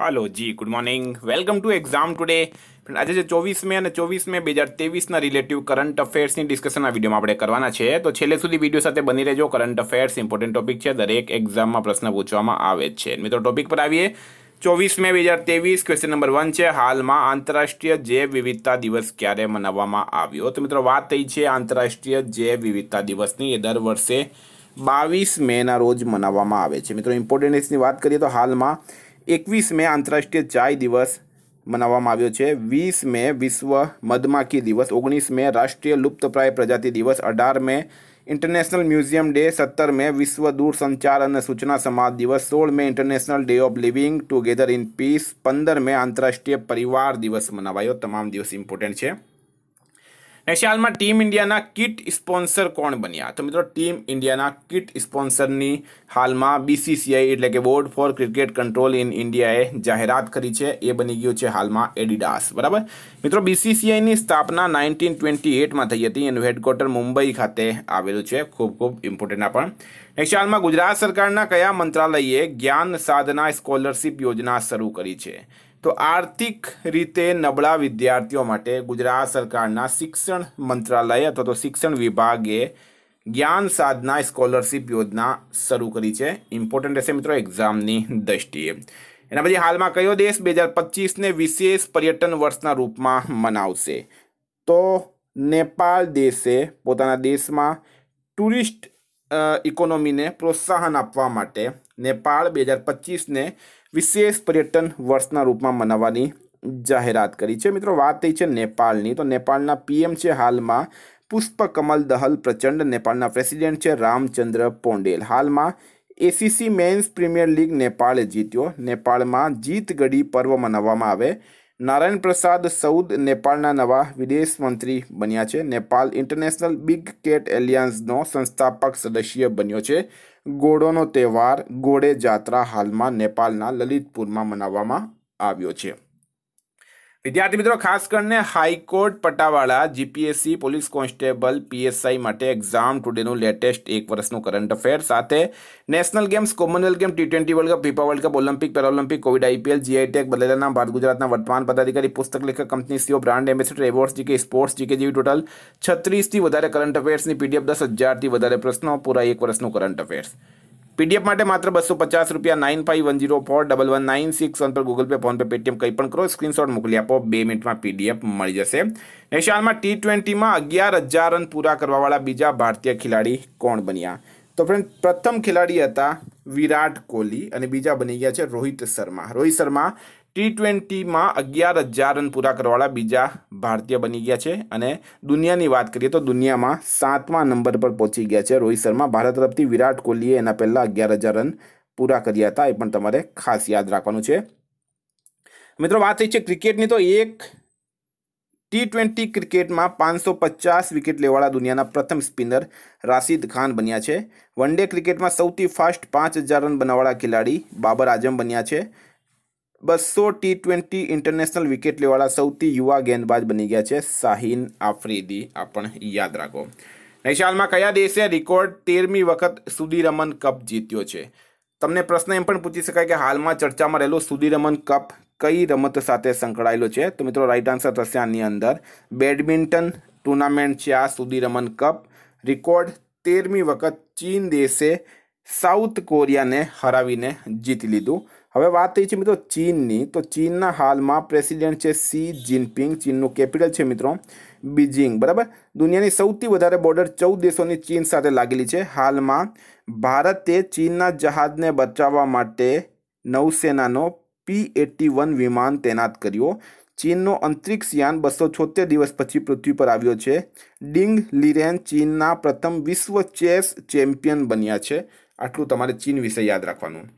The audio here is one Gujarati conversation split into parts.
હાલો જી good morning welcome to exam today આજે જે ચોવીસ મે અને ચોવીસ મે બે હજાર તેવીસના રિલેટિવ કરંટ અફેર્સની ડિસ્કશનના વિડીયોમાં આપણે કરવાના છે તો છેલ્લે સુધી વિડીયો સાથે બની રહેજો કરંટ અફેર્સ ઇમ્પોર્ટન્ટ ટોપિક છે દરેક એક્ઝામમાં પ્રશ્ન પૂછવામાં આવે છે મિત્રો ટોપિક પર આવીએ ચોવીસ મે બે હજાર તેવીસ ક્વેશ્ચન નંબર વન છે હાલમાં આંતરરાષ્ટ્રીય જૈવ વિવિધતા દિવસ ક્યારે મનાવવામાં આવ્યો તો મિત્રો વાત થઈ છે આંતરરાષ્ટ્રીય જૈવ વિવિધતા દિવસની એ દર વર્ષે બાવીસ મેના રોજ મનાવવામાં આવે છે મિત્રો ઇમ્પોર્ટન્ટની વાત કરીએ તો હાલમાં 21 મે આંતરરાષ્ટ્રીય ચા દિવસ મનાવવામાં આવ્યો છે 20 મે વિશ્વ મદમાકી દિવસ 19 મે રાષ્ટ્રીય લુપ્તપ્રાય પ્રજાતિ દિવસ 18 મે ઇન્ટરનેશનલ મ્યુઝિયમ ડે 70 મે વિશ્વ દૂરસંચાર અને સૂચના સમાદ દિવસ 16 મે international day of living together in peace 15 મે આંતરરાષ્ટ્રીય પરિવાર દિવસ મનાવાયો તમામ દિવસ ઇમ્પોર્ટન્ટ છે નેક્સ્ટ ટીમ ઇન્ડિયાના કિટ સ્પોન્સર કોણ બન્યા તો મિત્રો ટીમ ઇન્ડિયાના કિટ સ્પોન્સરની હાલમાં બીસીસીઆઈ એટલે કે board for cricket control in ઇન્ડિયાએ જાહેરાત કરી છે એ બની ગયું છે હાલમાં એડિડાસ બરાબર મિત્રો બીસીસીઆઈની સ્થાપના નાઇન્ટીન ટ્વેન્ટી એટમાં થઈ હતી એનું હેડક્વાર્ટર મુંબઈ ખાતે આવેલું છે ખૂબ ખૂબ ઇમ્પોર્ટન્ટ પણ નેક્સ્ટ હાલમાં ગુજરાત સરકારના કયા મંત્રાલયે જ્ઞાન સાધના સ્કોલરશિપ યોજના શરૂ કરી છે તો આર્થિક રીતે નબળા વિદ્યાર્થીઓ માટે ગુજરાત સરકારના શિક્ષણ મંત્રાલય અથવા તો શિક્ષણ વિભાગે જ્ઞાન સાધના સ્કોલરશિપ યોજના શરૂ કરી છે ઇમ્પોર્ટન્ટ રહેશે મિત્રો એક્ઝામની દ્રષ્ટિએ એના પછી હાલમાં કયો દેશ બે હજાર પચીસને વિશેષ પર્યટન વર્ષના રૂપમાં મનાવશે તો નેપાળ દેશે પોતાના દેશમાં ટુરિસ્ટ ઇકોનોમીને પ્રોત્સાહન આપવા માટે નેપાળ બે હજાર પચીસને વિશેષ પર્યટન વર્ષના રૂપમાં મનાવવાની જાહેરાત કરી છે મિત્રો વાત થઈ છે નેપાળની તો નેપાળના પીએમ છે હાલમાં પુષ્પકમલ દહલ પ્રચંડ નેપાળના પ્રેસિડેન્ટ છે રામચંદ્ર પોંડેલ હાલમાં એસીસી મેન્સ પ્રીમિયર લીગ નેપાળે જીત્યો નેપાળમાં જીત ગઢી પર્વ મનાવવામાં આવે નારાયણ પ્રસાદ સૌદ નેપાળના નવા વિદેશ મંત્રી બન્યા છે નેપાલ ઇન્ટરનેશનલ બિગ કેટ એલિયન્સનો સંસ્થાપક સદસ્ય બન્યો છે ઘોડોનો તહેવાર ઘોડે જાત્રા હાલમાં નેપાળના લલિતપુરમાં મનાવવામાં આવ્યો છે વિદ્યાર્થી મિત્રો ખાસ કરીને હાઈકોર્ટ પટાવાળા જીપીએસસી પોલીસ કોન્સ્ટેબલ પીએસઆઈ માટે એક્ઝામ ટુડેનું લેટેસ્ટ એક વર્ષનું કરંટ અફેર સાથે national games commonwealth game T twenty world cup FIFA world cup Olympic Paralympic Covid IPL જીઆઈટેક બદલેલા ભારત ગુજરાતના વર્તમાન પદાધિકારી પુસ્તક લેખક company CEO brand ambassador awards GK sports GK જેવી ટોટલ છત્રીસથી વધારે કરંટ અફેર્સની પીડીએફ દસ હજારથી વધારે પ્રશ્નો પૂરા એક વર્ષનું કરંટ અફેર્સ પીડીએફ માટે માત્ર બસો પચાસ રૂપિયા nine five one zero four double one nine six one પર ગૂગલ પે ફોનપે પેટીએમ કંઈ પણ કરો સ્ક્રીનશોટ મોકલી આપો બે મિનિટમાં પીડીએફ મળી જશે નેશનલમાં ટી ટ્વેન્ટીમાં અગિયાર હજાર રન પૂરા કરવાવાળા બીજા ભારતીય ખેલાડી કોણ બન્યા તો ફ્રેન્ડ પ્રથમ ખેલાડી હતા વિરાટ કોહલી અને બીજા બની ગયા છે રોહિત શર્મા રોહિત શર્મા ટી ટ્વેન્ટીમાં અગિયાર હજાર રન પૂરા કરવાવાળા બીજા ભારતીય બની ગયા છે અને દુનિયાની વાત કરીએ તો દુનિયામાં સાતમા નંબર પર પહોંચી ગયા છે રોહિત શર્મા ભારત તરફથી વિરાટ કોહલીએ એના પહેલાં અગિયાર હજાર રન પૂરા કર્યા હતા એ પણ તમારે ખાસ યાદ રાખવાનું છે મિત્રો વાત થઈ છે ક્રિકેટની તો એક ટી ટ્વેન્ટી ક્રિકેટમાં પાંચસો પચાસ વિકેટ લેવાળા દુનિયાના પ્રથમ સ્પિનર રાશિદ ખાન બન્યા છે વન ડે ક્રિકેટમાં સૌથી ફાસ્ટ પાંચ હજાર રન બનાવવાળા ખેલાડી બાબર આઝમ બન્યા છે બસો ટી ટ્વેન્ટી ઇન્ટરનેશનલ વિકેટ લેવાળા સૌથી યુવા ગેંદબાજ બની ગયા છે શાહીન આફ્રિદી આ પણ યાદ રાખો નૈશાલમાં કયા દેશે રેકોર્ડ તેરમી વખત સુધીરમન કપ જીત્યો છે તમને પ્રશ્ન એમ પણ પૂછી શકાય કે હાલમાં ચર્ચામાં રહેલો સુધીરમન કપ કઈ રમત સાથે સંકળાયેલો છે તો મિત્રો રાઈટ આન્સર થશે આની અંદર બેડમિન્ટન ટુર્નામેન્ટ છે આ સુધીરમન કપ રેકોર્ડ તેરમી વખત ચીન દેશે સાઉથ કોરિયાને હરાવીને જીતી લીધું હવે વાત થઈ છે મિત્રો ચીનની તો ચીનના હાલમાં પ્રેસિડેન્ટ છે સી જિનપિંગ ચીનનું કેપિટલ છે મિત્રો બીજિંગ બરાબર દુનિયાની સૌથી વધારે બોર્ડર ચૌદ દેશોની ચીન સાથે લાગેલી છે હાલમાં ભારતે ચીનના જહાજને બચાવવા માટે નૌસેનાનો પી એટી વન વિમાન તૈનાત કર્યો ચીનનો અંતરિક્ષ યાન બસો છોતેર દિવસ પછી પૃથ્વી પર આવ્યો છે ડિંગ લિરેન ચીનના પ્રથમ વિશ્વ ચેસ ચેમ્પિયન બન્યા છે આટલું તમારે ચીન વિશે યાદ રાખવાનું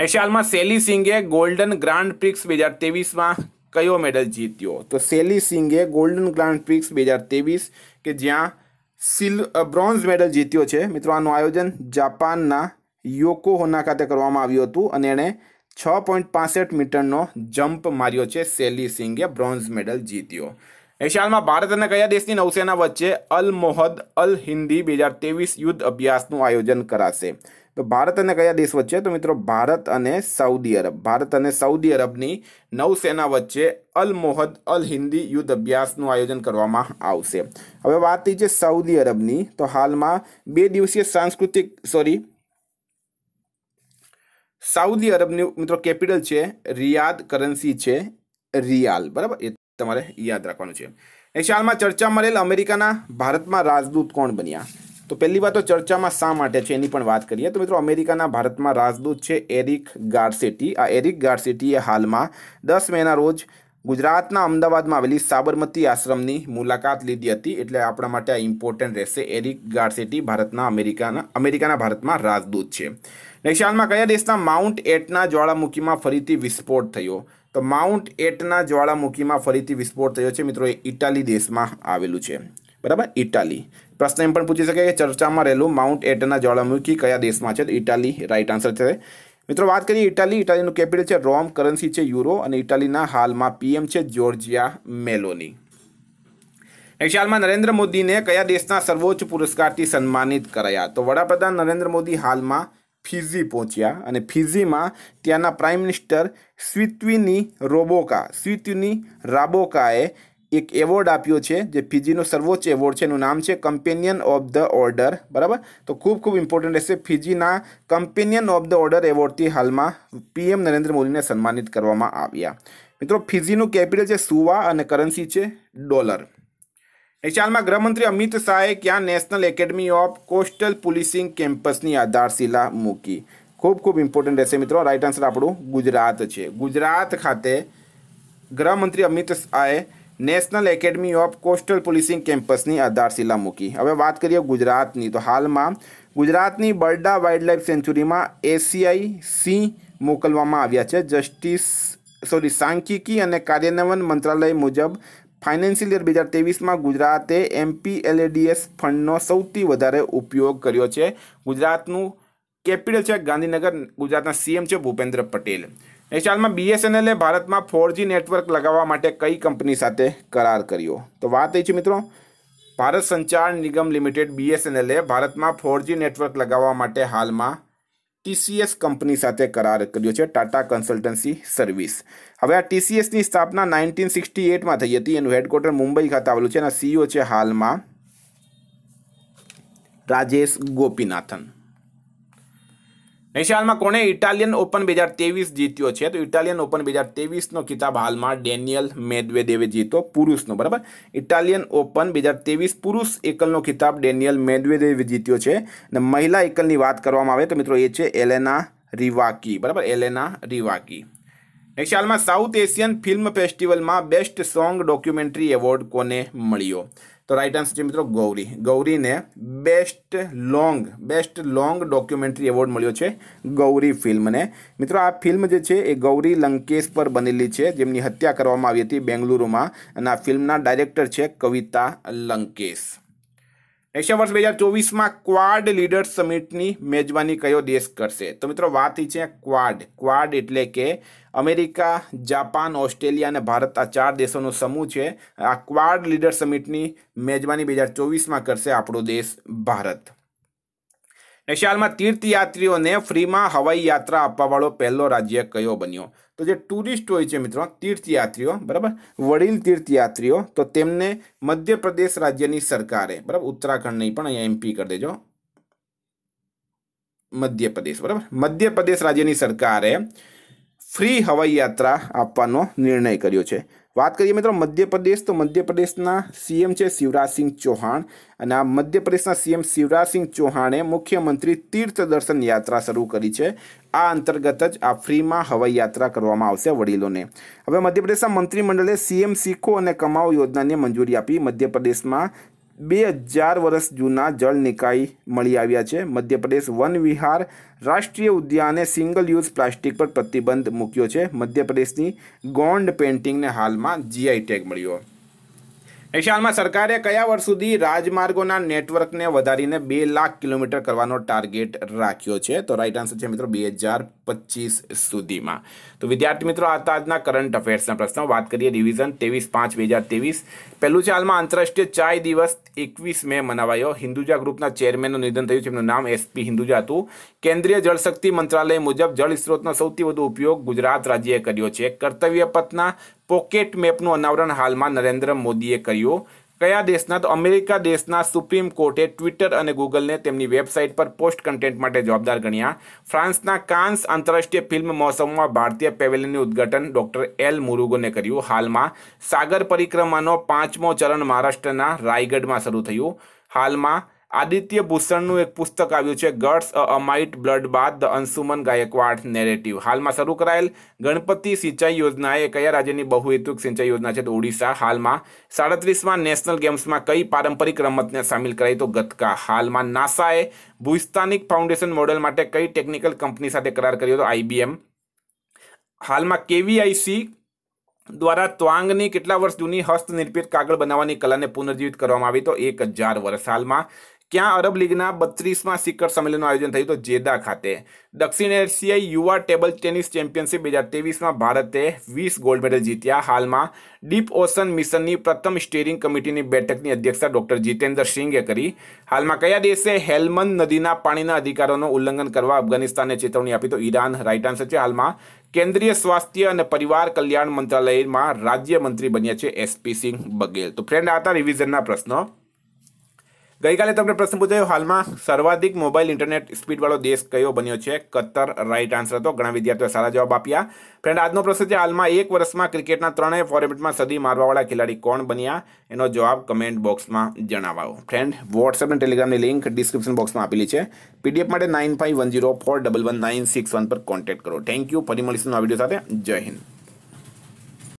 નેક્સ્ટ હાલમાં સેલી સિંઘે ગોલ્ડન ગ્રાન્ડ પ્રિક્સ બે હજાર તેવીસમાં કયો મેડલ જીત્યો તો સેલી સિંઘે ગોલ્ડન ગ્રાન્ડ પ્રિક્સ બે હજાર તેવીસ કે જ્યાં સિલ બ્રોન્ઝ મેડલ જીત્યો છે મિત્રો આનું આયોજન જાપાનના હોના ખાતે કરવામાં આવ્યું હતું અને એણે છ પોઈન્ટ પાસઠ મીટરનો જમ્પ માર્યો છે સેલી સિંઘે બ્રોન્ઝ મેડલ જીત્યો એશિયામાં ભારત અને કયા દેશની નૌસેના વચ્ચે અલ મોહદ અલ હિન્દી બે હજાર તેવીસ યુદ્ધ અભ્યાસનું આયોજન કરાશે તો ભારત અને કયા દેશ વચ્ચે તો મિત્રો ભારત અને સાઉદી અરબ ભારત અને સાઉદી અરબની નૌસેના વચ્ચે અલ મોહદ અલ હિન્દી યુદ્ધ અભ્યાસનું આયોજન કરવામાં આવશે હવે વાત થઈ છે સાઉદી અરબની તો હાલમાં બે દિવસીય સાંસ્કૃતિક સોરી સાઉદી અરબની મિત્રો કેપિટલ છે રિયાદ કરન્સી છે રિયાલ બરાબર એ તમારે યાદ રાખવાનું છે નેક્સ્ટ હાલમાં ચર્ચા મળેલ અમેરિકાના ભારતમાં રાજદૂત કોણ બન્યા તો પહેલી વાત તો ચર્ચામાં શા માટે છે એની પણ વાત કરીએ તો મિત્રો અમેરિકાના ભારતમાં રાજદૂત છે એરિક ગારસેટી આ એરિક ગાર્સેટીએ હાલમાં દસ મેના રોજ ગુજરાતના અમદાવાદમાં આવેલી સાબરમતી આશ્રમની મુલાકાત લીધી હતી એટલે આપણા માટે આ ઇમ્પોર્ટન્ટ રહેશે એરિક ગાર્સેટી ભારતના અમેરિકાના અમેરિકાના ભારતમાં રાજદૂત છે નેક્સ્ટમાં કયા દેશના માઉન્ટ એટના જ્વાળામુખીમાં ફરીથી વિસ્ફોટ થયો તો માઉન્ટ એટના જ્વાળામુખીમાં ફરીથી વિસ્ફોટ થયો છે મિત્રો એ ઇટાલી દેશમાં આવેલું છે બરાબર ઇટાલી પ્રશ્ન એમ પણ પૂછી શકે કે ચર્ચામાં રહેલું માઉન્ટ એટના જ્વાળામુખી કયા દેશમાં છે ઇટાલી રાઈટ આન્સર છે મિત્રો વાત કરીએ ઇટાલી ઇટાલીનું કેપિટલ છે રોમ કરન્સી છે યુરો અને ઇટાલીના હાલમાં પીએમ છે જોર્જિયા મેલોની નેક્સ્ટ હાલમાં નરેન્દ્ર મોદીને કયા દેશના સર્વોચ્ચ પુરસ્કારથી સન્માનિત કરાયા તો વડાપ્રધાન નરેન્દ્ર મોદી હાલમાં ફિઝી પહોંચ્યા અને ફિઝીમાં ત્યાંના પ્રાઇમ મિનિસ્ટર સ્વિત્વિની રોબોકા સ્વિત્વિની રાબોકાએ એક એવોર્ડ આપ્યો છે જે ફિજીનો સર્વોચ્ચ એવોર્ડ છે એનું નામ છે કમ્પેનિયન ઓફ ધ ઓર્ડર બરાબર તો ખૂબ ખૂબ ઇમ્પોર્ટન્ટ રહેશે ફિજીના કમ્પેનિયન ઓફ ધ ઓર્ડર એવોર્ડથી હાલમાં પીએમ નરેન્દ્ર મોદીને સન્માનિત કરવામાં આવ્યા મિત્રો ફિજીનું કેપિટલ છે સુવા અને કરન્સી છે ડોલર એક હાલમાં ગૃહમંત્રી અમિત શાહે ક્યાં national academy of coastal policing કેમ્પસની આધારશિલા મૂકી ખૂબ ખૂબ ઇમ્પોર્ટન્ટ રહેશે મિત્રો રાઇટ આન્સર આપણું ગુજરાત છે ગુજરાત ખાતે ગૃહમંત્રી અમિત શાહે national academy of coastal policing કેમ્પસની આધારશિલા મૂકી હવે વાત કરીએ ગુજરાતની તો હાલમાં ગુજરાતની બરડા વાઇલ્ડલાઇફ સેન્ચુરીમાં એસીઆઈ સી મોકલવામાં આવ્યા છે જસ્ટિસ સોરી સાંખ્યિકી અને કાર્યાન્વયન મંત્રાલય મુજબ ફાઇનાન્શિયલ યર બે હજાર તેવીસમાં ગુજરાતે એમપીએલએડીએસ ફંડનો સૌથી વધારે ઉપયોગ કર્યો છે ગુજરાતનું કેપિટલ છે ગાંધીનગર ગુજરાતના સીએમ છે ભૂપેન્દ્ર પટેલ નેક્સ્ટ હાલમાં બીએસએનએલે ભારતમાં ફોરજી નેટવર્ક લગાવવા માટે કઈ કંપની સાથે કરાર કર્યો તો વાત એ છે મિત્રો ભારત સંચાર નિગમ લિમિટેડ બીએસએનએલે ભારતમાં ફોર જી નેટવર્ક લગાવવા માટે હાલમાં ટીસીએસ કંપની સાથે કરાર કર્યો છે ટાટા કન્સલ્ટન્સી સર્વિસ હવે આ ટીસીએસની સ્થાપના નાઇન્ટીન સિક્સટી એટમાં થઈ હતી એનું હેડક્વાર્ટર મુંબઈ ખાતે આવેલું છે અને સીઈઓ છે હાલમાં રાજેશ ગોપીનાથન નેશી હાલમાં કોણે ઇટાલિયન ઓપન બે હજાર તેવીસ જીત્યો છે તો ઇટાલિયન ઓપન બે હજાર તેવીસનો ખિતાબ હાલમાં ડેનિયલ મેદવેદેવે જીતો પુરુષનો બરાબર ઇટાલિયન ઓપન બે હજાર તેવીસ પુરુષ એકલનો ખિતાબ ડેનિયલ મેદવેદેવે જીત્યો છે અને મહિલા એકલની વાત કરવામાં આવે તો મિત્રો એ છે એલેના રિવાકી બરાબર એલેના રિવાકી નેક્સ્ટ હાલમાં સાઉથ એશિયન ફિલ્મ ફેસ્ટિવલમાં બેસ્ટ સોંગ ડોક્યુમેન્ટરી એવોર્ડ કોને મળ્યો તો રાઇટ આન્સર છે મિત્રો ગૌરી ગૌરીને best long best long documentary award મળ્યો છે ગૌરી ફિલ્મને મિત્રો આ ફિલ્મ જે છે એ ગૌરી લંકેશ પર બનેલી છે જેમની હત્યા કરવામાં આવી હતી બેંગલુરુમાં અને આ ફિલ્મના ડાયરેક્ટર છે કવિતા લંકેશ એશિયા વર્ષ બે હજાર ચોવીસમાં ક્વાડ લીડર્સ સમિટની મેજબાની કયો દેશ કરશે તો મિત્રો વાત એ છે ક્વાડ ક્વાડ એટલે કે અમેરિકા જાપાન ઓસ્ટ્રેલિયા અને ભારત આ ચાર દેશોનો સમૂહ છે આ ક્વાડ લીડર સમિટની મેજબાની બે હજાર ચોવીસમાં કરશે આપણો દેશ ભારત નેશાલમાં તીર્થયાત્રીઓને ફ્રીમાં હવાઈ યાત્રા આપવાવાળો પહેલો રાજ્ય કયો બન્યો તો જે ટુરિસ્ટ હોય છે મિત્રો તીર્થયાત્રીઓ બરાબર વડીલ તીર્થયાત્રીઓ તો તેમને મધ્યપ્રદેશ રાજ્યની સરકારે બરાબર ઉત્તરાખંડ નહીં પણ અહીંયા એમપી કરી દેજો મધ્યપ્રદેશ બરાબર મધ્યપ્રદેશ રાજ્યની સરકારે ફ્રી હવાઈ યાત્રા આપવાનો નિર્ણય કર્યો છે વાત કરીએ મિત્રો મધ્યપ્રદેશ તો મધ્યપ્રદેશના સીએમ છે શિવરાજસિંહ ચૌહાણ અને આ મધ્યપ્રદેશના સીએમ શિવરાજસિંહ ચૌહાણે મુખ્યમંત્રી તીર્થ દર્શન યાત્રા શરૂ કરી છે આ અંતર્ગત જ આ ફ્રીમાં હવાઈ યાત્રા કરવામાં આવશે વડીલોને હવે મધ્યપ્રદેશના મંત્રીમંડળે સીએમ શીખો અને કમાઓ યોજનાને મંજૂરી આપી મધ્યપ્રદેશમાં બે હજાર વર્ષ જૂના જળ નિકાય મળી આવ્યા છે મધ્યપ્રદેશ વન વિહાર રાષ્ટ્રીય ઉદ્યાને સિંગલ યુઝ પ્લાસ્ટિક પર પ્રતિબંધ મૂક્યો છે મધ્યપ્રદેશની ગોંડ પેઇન્ટિંગને હાલમાં જીઆઈ ટેગ મળ્યો નિશાળમાં સરકારે કયા વર્ષ સુધી રાજમાર્ગોના નેટવર્કને વધારીને બે લાખ કિલોમીટર કરવાનો ટાર્ગેટ રાખ્યો છે તો રાઈટ આન્સર છે મિત્રો બે હજાર પચીસ સુધીમાં તો વિદ્યાર્થી મિત્રો આ આજના કરંટ અફેર્સના પ્રશ્નો વાત કરીએ રિવિઝન ત્રેવીસ પાંચ બે હજાર ત્રેવીસ પહેલું છે હાલમાં આંતરરાષ્ટ્રીય ચાય દિવસ એકવીસ મે મનાવાયો હિન્દુજા ગ્રુપના ચેરમેનનું નિધન થયું છે એમનું નામ એસપી હિન્દુજા હતું કેન્દ્રીય જળશક્તિ મંત્રાલય મુજબ જળ સ્ત્રોતનો સૌથી વધુ ઉપયોગ ગુજરાત રાજ્યએ કર્યો છે કર્તવ્ય પથના પોકેટ મેપનું અનાવરણ હાલમાં નરેન્દ્ર મોદીએ કર્યું કયા દેશના તો અમેરિકા દેશના સુપ્રીમ કોર્ટે ટ્વિટર અને ગૂગલને તેમની વેબસાઇટ પર પોસ્ટ કન્ટેન્ટ માટે જવાબદાર ગણ્યા ફ્રાન્સના કાન્સ આંતરરાષ્ટ્રીય ફિલ્મ મહોત્સવમાં ભારતીય પેવેલિયનનું ઉદ્ઘાટન ડોક્ટર એલ મુરુગોને કર્યું હાલમાં સાગર પરિક્રમાનો પાંચમો ચરણ મહારાષ્ટ્રના રાયગઢમાં શરૂ થયું હાલમાં આદિત્ય ભૂષણનું એક પુસ્તક આવ્યું છે guts amidst bloodbath the Anshuman Gaekwad narrative હાલમાં શરૂ કરાયેલ ગણપતિ સિંચાઈ યોજના એ કયા રાજ્યની બહુહેતુક સિંચાઈ યોજના છે તો ઓડિશા હાલમાં સાડત્રીસમાં નેશનલ ગેમ્સમાં કઈ પારંપરિક રમતને સામેલ કરાઈ તો ગતકા હાલમાં નાસાએ ભૂસ્થાનિક ફાઉન્ડેશન મોડેલ માટે કઈ ટેકનિકલ કંપની સાથે કરાર કર્યો હતો આઈબીએમ હાલમાં કેવીઆઈસી દ્વારા ત્વાંગની કેટલા વર્ષ જૂની હસ્તનિર્ભર કાગળ બનાવવાની કલાને પુનર્જીવિત કરવામાં આવી તો એક હજાર વર્ષ હાલમાં ક્યાં અરબ લીગના બત્રીસમાં શિખર સંમેલનનું આયોજન થયું તો જેદા ખાતે દક્ષિણ એશિયાઈ યુવા ટેબલ ટેનિસ ચેમ્પિયનશિપ બે હજાર તેવીસમાં ભારતે વીસ ગોલ્ડ મેડલ જીત્યા હાલમાં ડીપ ઓશન મિશનની પ્રથમ સ્ટેરિંગ કમિટીની બેઠકની અધ્યક્ષતા ડોક્ટર જીતેન્દ્ર સિંઘે કરી હાલમાં કયા દેશે હેલમંદ નદીના પાણીના અધિકારોનું ઉલ્લંઘન કરવા અફઘાનિસ્તાનને ચેતવણી આપી તો ઈરાન રાઇટ આન્સર છે હાલમાં કેન્દ્રીય સ્વાસ્થ્ય અને પરિવાર કલ્યાણ મંત્રાલયમાં રાજ્યમંત્રી બન્યા છે એસપી સિંહ બઘેલ તો ફ્રેન્ડ આ હતા રિવિઝનના પ્રશ્નો ગઈકાલે તમને પ્રશ્ન પૂછાયો હાલમાં સર્વાધિક મોબાઈલ ઇન્ટરનેટ સ્પીડવાળો દેશ કયો બન્યો છે કતર રાઇટ આન્સર હતો ઘણા વિદ્યાર્થીઓએ સારા જવાબ આપ્યા ફ્રેન્ડ આજનો પ્રશ્ન છે હાલમાં એક વર્ષમાં ક્રિકેટના ત્રણેય ફોર્મેટમાં સદી મારવાવાળા ખેલાડી કોણ બન્યા એનો જવાબ કમેન્ટ બોક્સમાં જણાવો ફ્રેન્ડ વોટ્સએપ અને ટેલિગ્રામની લિંક ડિસ્ક્રિપ્શન બોક્સમાં આપેલી છે પીડીએફ માટે nine five one zero four double one nine six one પર કોન્ટેક્ટ કરો થેન્ક યુ ફરી મળીશું આ વિડીયો સાથે જય હિન્દ